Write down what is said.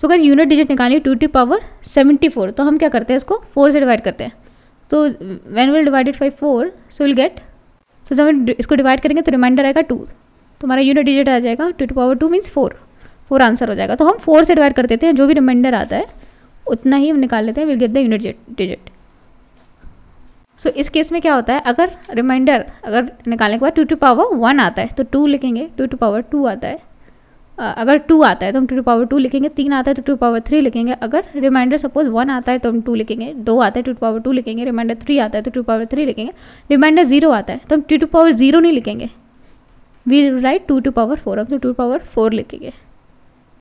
सो अगर unit digit निकालिए है two to power seventy four तो हम क्या करते हैं इसको फोर से डिवाइड करते हैं तो when will divided by four so will get so जब हम इसको डिवाइड करेंगे तो रिमाइंडर आएगा टू तो हमारा यूनिट डिजिट आ जाएगा two to power two means four four answer हो जाएगा तो हम फोर से डिवाइड कर देते हैं जो भी रिमाइंडर आता है उतना ही हम निकाल लेते हैं will get the unit digit so इस केस में क्या होता है अगर रिमाइंडर अगर निकालने के बाद टू टू पावर वन आता है तो टू लिखेंगे टू टू पावर टू आता है अगर टू आता है तो हम टू टू पावर टू लिखेंगे तीन आता है तो टू पावर थ्री लिखेंगे अगर रिमाइंडर सपोज वन आता है तो हम टू लिखेंगे दो आता है टू टू पावर टू लिखेंगे रिमाइंडर थ्री आता है तो टू पावर थ्री लिखेंगे रिमाइंडर जीरो आता है तो हम टू टू पावर जीरो नहीं लिखेंगे we write two to power four हम तो टू पावर फोर लिखेंगे